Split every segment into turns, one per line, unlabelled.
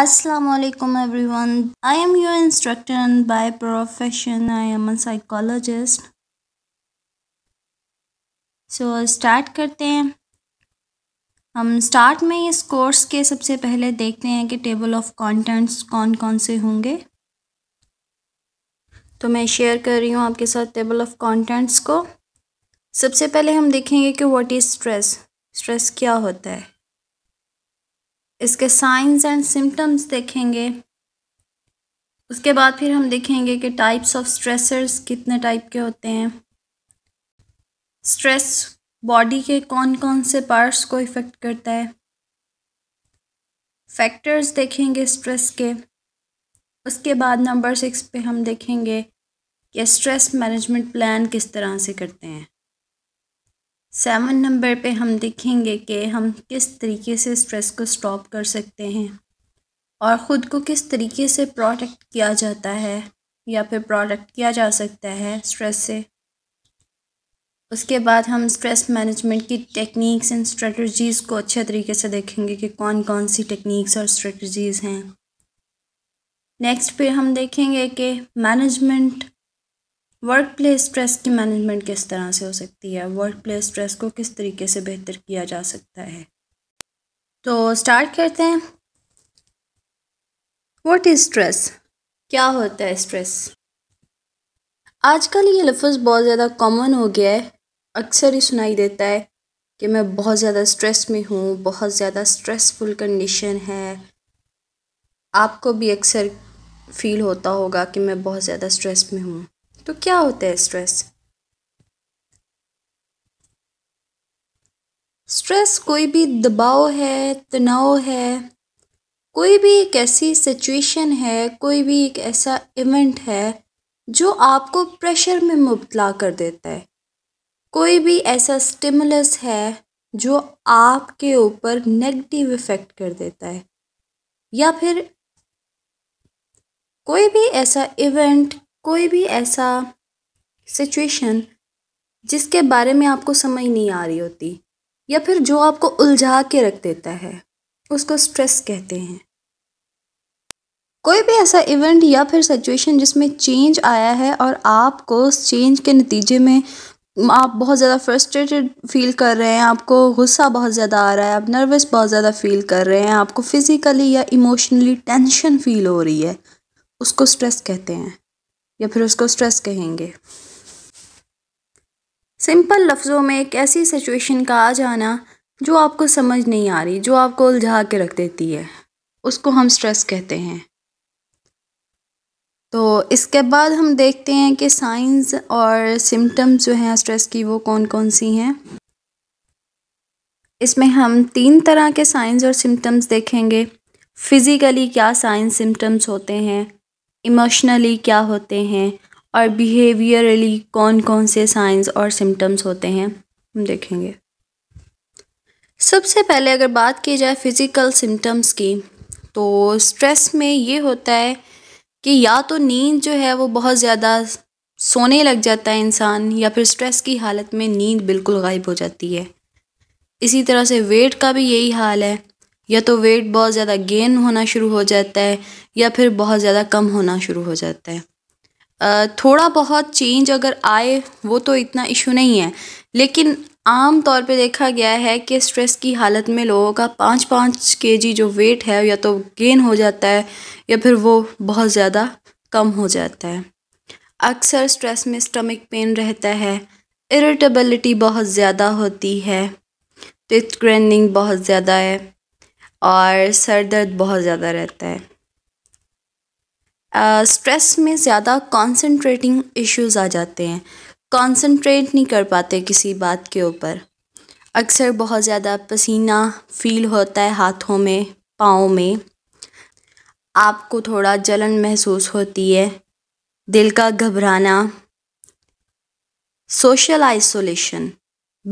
Assalamualaikum everyone. I am your instructor and by profession I am a psychologist. So start करते हैं हम start में इस course के सबसे पहले देखते हैं कि टेबल ऑफ कंटेंट्स कौन कौन से होंगे तो मैं शेयर कर रही हूँ आपके साथ टेबल ऑफ कंटेंट्स को सबसे पहले हम देखेंगे कि व्हाट इज़ स्ट्रेस स्ट्रेस क्या होता है इसके साइंस एंड सिम्टम्स देखेंगे उसके बाद फिर हम देखेंगे कि टाइप्स ऑफ स्ट्रेसर्स कितने टाइप के होते हैं स्ट्रेस बॉडी के कौन कौन से पार्ट्स को इफ़ेक्ट करता है फैक्टर्स देखेंगे स्ट्रेस के उसके बाद नंबर सिक्स पे हम देखेंगे कि स्ट्रेस मैनेजमेंट प्लान किस तरह से करते हैं सेवन नंबर पे हम देखेंगे कि हम किस तरीके से स्ट्रेस को स्टॉप कर सकते हैं और ख़ुद को किस तरीके से प्रोटेक्ट किया जाता है या फिर प्रोटेक्ट किया जा सकता है स्ट्रेस से उसके बाद हम स्ट्रेस मैनेजमेंट की टेक्निक्स एंड स्ट्रेटजीज़ को अच्छे तरीके से देखेंगे कि कौन कौन सी टेक्निक्स और स्ट्रेटजीज़ हैं नेक्स्ट पे हम देखेंगे कि मैनेजमेंट वर्क प्लेस स्ट्रेस की मैनेजमेंट किस तरह से हो सकती है वर्क प्लेस स्ट्रेस को किस तरीके से बेहतर किया जा सकता है तो स्टार्ट करते हैं वट इज़ स्ट्रेस क्या होता है स्ट्रेस आजकल ये लफ्ज़ बहुत ज़्यादा कॉमन हो गया है अक्सर ही सुनाई देता है कि मैं बहुत ज़्यादा स्ट्रेस में हूँ बहुत ज़्यादा स्ट्रेसफुल कंडीशन है आपको भी अक्सर फील होता होगा कि मैं बहुत ज़्यादा स्ट्रेस में हूँ तो क्या होता है स्ट्रेस स्ट्रेस कोई भी दबाव है तनाव है कोई भी एक ऐसी सिचुएशन है कोई भी एक ऐसा इवेंट है जो आपको प्रेशर में मुबतला कर देता है कोई भी ऐसा स्टिमुलस है जो आपके ऊपर नेगेटिव इफ़ेक्ट कर देता है या फिर कोई भी ऐसा इवेंट कोई भी ऐसा सिचुएशन जिसके बारे में आपको समझ नहीं आ रही होती या फिर जो आपको उलझा के रख देता है उसको स्ट्रेस कहते हैं कोई भी ऐसा इवेंट या फिर सिचुएशन जिसमें चेंज आया है और आपको उस चेंज के नतीजे में आप बहुत ज़्यादा फ्रस्ट्रेटेड फील कर रहे हैं आपको गुस्सा बहुत ज़्यादा आ रहा है आप नर्वस बहुत ज़्यादा फील कर रहे हैं आपको फिज़िकली या इमोशनली टेंशन फील हो रही है उसको स्ट्रेस कहते हैं या फिर उसको स्ट्रेस कहेंगे सिंपल लफ्ज़ों में एक ऐसी सिचुएशन का आ जाना जो आपको समझ नहीं आ रही जो आपको उलझा के रख देती है उसको हम स्ट्रेस कहते हैं तो इसके बाद हम देखते हैं कि साइंस और सिम्टम्स जो हैं स्ट्रेस की वो कौन कौन सी हैं इसमें हम तीन तरह के साइंस और सिम्टम्स देखेंगे फ़िज़िकली क्या साइंस सिम्टम्स होते हैं इमोशनली क्या होते हैं और बिहेवियरली कौन कौन से साइंस और सिम्टम्स होते हैं हम देखेंगे सबसे पहले अगर बात की जाए फिज़िकल सिम्टम्स की तो स्ट्रेस में ये होता है कि या तो नींद जो है वो बहुत ज़्यादा सोने लग जाता है इंसान या फिर स्ट्रेस की हालत में नींद बिल्कुल गायब हो जाती है इसी तरह से वेट का भी यही हाल है या तो वेट बहुत ज़्यादा गेन होना शुरू हो जाता है या फिर बहुत ज़्यादा कम होना शुरू हो जाता है थोड़ा बहुत चेंज अगर आए वो तो इतना इशू नहीं है लेकिन आम तौर पे देखा गया है कि स्ट्रेस की हालत में लोगों का पाँच पाँच के जी जो वेट है या तो गेन हो जाता है या फिर वो बहुत ज़्यादा कम हो जाता है अक्सर स्ट्रेस में स्टमक पेन रहता है इरिटेबिलिटी बहुत ज़्यादा होती है टिथ ग्रैंडिंग बहुत ज़्यादा है और सर दर्द बहुत ज़्यादा रहता है स्ट्रेस में ज़्यादा कॉन्सनट्रेटिंग इश्यूज आ जाते हैं कॉन्सनट्रेट नहीं कर पाते किसी बात के ऊपर अक्सर बहुत ज़्यादा पसीना फील होता है हाथों में पाँव में आपको थोड़ा जलन महसूस होती है दिल का घबराना सोशल आइसोलेशन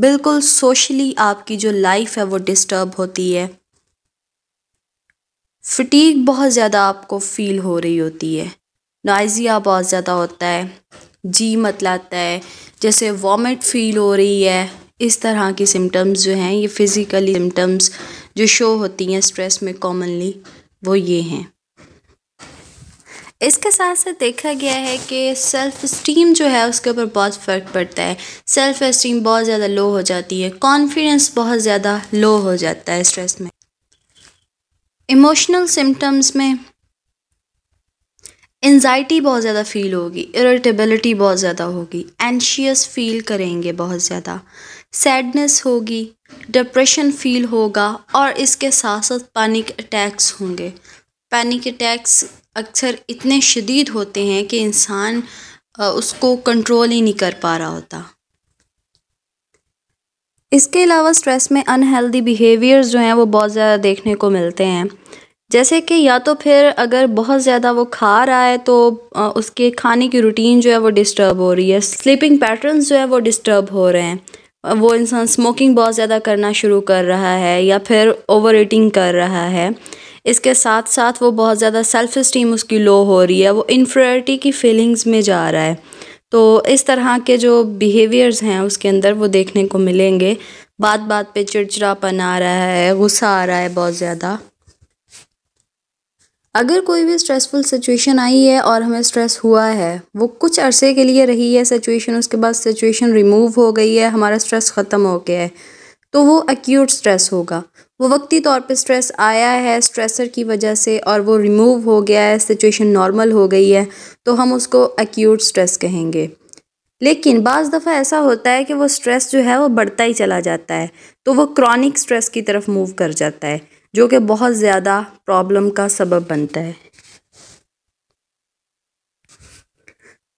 बिल्कुल सोशली आपकी जो लाइफ है वो डिस्टर्ब होती है फटीक बहुत ज़्यादा आपको फ़ील हो रही होती है नाइजिया बहुत ज़्यादा होता है जी मतलाता है जैसे वॉमिट फ़ील हो रही है इस तरह की सिम्टम्स जो हैं ये फ़िज़िकली सिम्टम्स जो शो होती हैं स्ट्रेस में कॉमनली वो ये हैं इसके साथ साथ देखा गया है कि सेल्फ़ इस्टीम जो है उसके ऊपर बहुत फ़र्क पड़ता है सेल्फ़ इस्टीम बहुत ज़्यादा लो हो जाती है कॉन्फिडेंस बहुत ज़्यादा लो हो जाता है स्ट्रेस में इमोशनल सिम्टम्स में एनजाइटी बहुत ज़्यादा फील होगी इरिटेबिलिटी बहुत ज़्यादा होगी एनशियस फील करेंगे बहुत ज़्यादा सैडनेस होगी डिप्रेशन फील होगा और इसके साथ साथ पैनिक अटैक्स होंगे पैनिक अटैक्स अक्सर इतने शदीद होते हैं कि इंसान उसको कंट्रोल ही नहीं कर पा रहा होता इसके अलावा स्ट्रेस में अनहेल्दी बिहेवियर्स जो हैं वो बहुत ज़्यादा देखने को मिलते हैं जैसे कि या तो फिर अगर बहुत ज़्यादा वो खा रहा है तो उसके खाने की रूटीन जो है वो डिस्टर्ब हो रही है स्लीपिंग पैटर्न्स जो है वो डिस्टर्ब हो रहे हैं वो इंसान स्मोकिंग बहुत ज़्यादा करना शुरू कर रहा है या फिर ओवर ईटिंग कर रहा है इसके साथ साथ वो बहुत ज़्यादा सेल्फ़ इस्टीम उसकी लो हो रही है वो इन्फ्रेटी की फीलिंग्स में जा रहा है तो इस तरह के जो बिहेवियर्स हैं उसके अंदर वो देखने को मिलेंगे बात बात पे चिड़चिड़ापन आ रहा है गुस्सा आ रहा है बहुत ज़्यादा अगर कोई भी स्ट्रेसफुल सिचुएशन आई है और हमें स्ट्रेस हुआ है वो कुछ अरसे के लिए रही है सिचुएशन उसके बाद सिचुएशन रिमूव हो गई है हमारा स्ट्रेस ख़त्म हो गया है तो वो एक्यूट स्ट्रेस होगा वो वक्ती तौर पे स्ट्रेस आया है स्ट्रेसर की वजह से और वो रिमूव हो गया है सिचुएशन नॉर्मल हो गई है तो हम उसको एक्यूट स्ट्रेस कहेंगे लेकिन बज़ दफ़ा ऐसा होता है कि वो स्ट्रेस जो है वो बढ़ता ही चला जाता है तो वो क्रॉनिक स्ट्रेस की तरफ मूव कर जाता है जो कि बहुत ज़्यादा प्रॉब्लम का सबब बनता है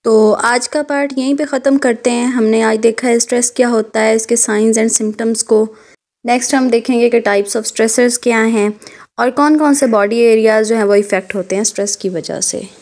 तो आज का पार्ट यहीं पे ख़त्म करते हैं हमने आज देखा है स्ट्रेस क्या होता है इसके साइंस एंड सिम्टम्स को नेक्स्ट हम देखेंगे कि टाइप्स ऑफ स्ट्रेसर्स क्या हैं और कौन कौन से बॉडी एरियाज़ जो हैं वो इफ़ेक्ट होते हैं स्ट्रेस की वजह से